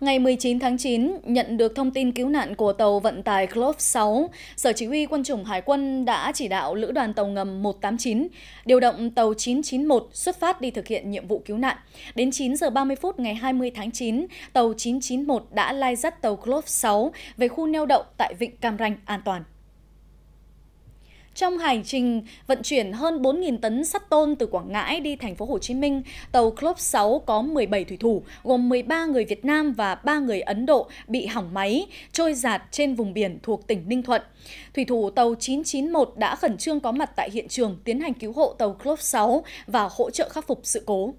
Ngày 19 tháng 9, nhận được thông tin cứu nạn của tàu vận tải Glove 6, Sở Chỉ huy Quân chủng Hải quân đã chỉ đạo Lữ đoàn tàu ngầm 189 điều động tàu 991 xuất phát đi thực hiện nhiệm vụ cứu nạn. Đến 9 giờ 30 phút ngày 20 tháng 9, tàu 991 đã lai dắt tàu Glove 6 về khu neo đậu tại Vịnh Cam Ranh an toàn. Trong hành trình vận chuyển hơn 4.000 tấn sắt tôn từ Quảng Ngãi đi thành phố Hồ Chí Minh, tàu Club 6 có 17 thủy thủ, gồm 13 người Việt Nam và 3 người Ấn Độ bị hỏng máy, trôi giạt trên vùng biển thuộc tỉnh Ninh Thuận. Thủy thủ tàu 991 đã khẩn trương có mặt tại hiện trường tiến hành cứu hộ tàu Club 6 và hỗ trợ khắc phục sự cố.